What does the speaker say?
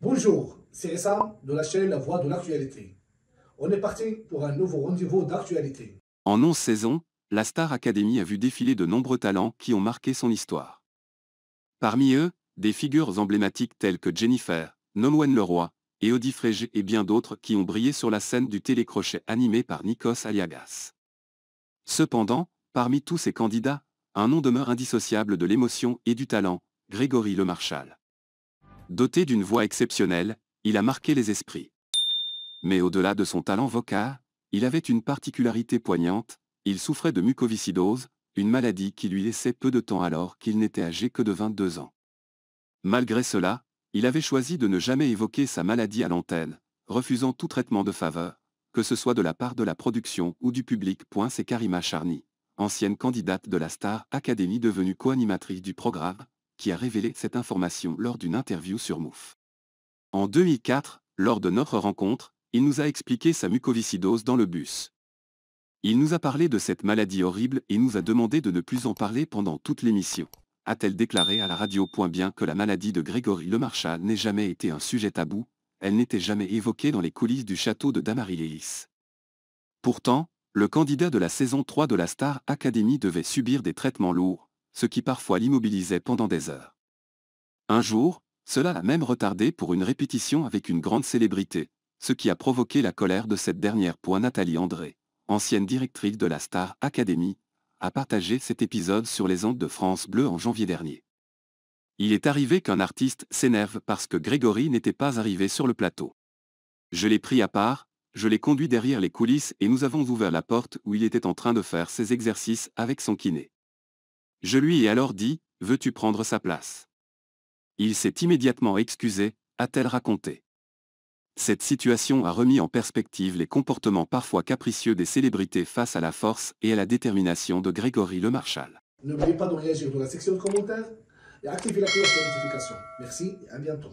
Bonjour, c'est Essa de la chaîne La Voix de l'actualité. On est parti pour un nouveau rendez-vous d'actualité. En onze saisons, la Star Academy a vu défiler de nombreux talents qui ont marqué son histoire. Parmi eux, des figures emblématiques telles que Jennifer, Nolwenn Leroy, et Audi Frege et bien d'autres qui ont brillé sur la scène du télécrochet animé par Nikos Aliagas. Cependant, parmi tous ces candidats, un nom demeure indissociable de l'émotion et du talent, Grégory Lemarchal. Doté d'une voix exceptionnelle, il a marqué les esprits. Mais au-delà de son talent vocal, il avait une particularité poignante, il souffrait de mucoviscidose, une maladie qui lui laissait peu de temps alors qu'il n'était âgé que de 22 ans. Malgré cela, il avait choisi de ne jamais évoquer sa maladie à l'antenne, refusant tout traitement de faveur, que ce soit de la part de la production ou du public. C'est Karima Charny, ancienne candidate de la Star Academy devenue co-animatrice du programme, qui a révélé cette information lors d'une interview sur MOUF. En 2004, lors de notre rencontre, il nous a expliqué sa mucoviscidose dans le bus. Il nous a parlé de cette maladie horrible et nous a demandé de ne plus en parler pendant toute l'émission. A-t-elle déclaré à la radio point bien que la maladie de Grégory Lemarchal n'ait jamais été un sujet tabou, elle n'était jamais évoquée dans les coulisses du château de Damarilis. Pourtant, le candidat de la saison 3 de la Star Academy devait subir des traitements lourds, ce qui parfois l'immobilisait pendant des heures. Un jour, cela a même retardé pour une répétition avec une grande célébrité, ce qui a provoqué la colère de cette dernière. Nathalie André, ancienne directrice de la Star Academy, a partagé cet épisode sur les ondes de France Bleu en janvier dernier. Il est arrivé qu'un artiste s'énerve parce que Grégory n'était pas arrivé sur le plateau. Je l'ai pris à part, je l'ai conduit derrière les coulisses et nous avons ouvert la porte où il était en train de faire ses exercices avec son kiné. Je lui ai alors dit, veux-tu prendre sa place Il s'est immédiatement excusé, a-t-elle raconté. Cette situation a remis en perspective les comportements parfois capricieux des célébrités face à la force et à la détermination de Grégory Lemarchal. N'oubliez pas de la section et la cloche de notification. Merci à bientôt.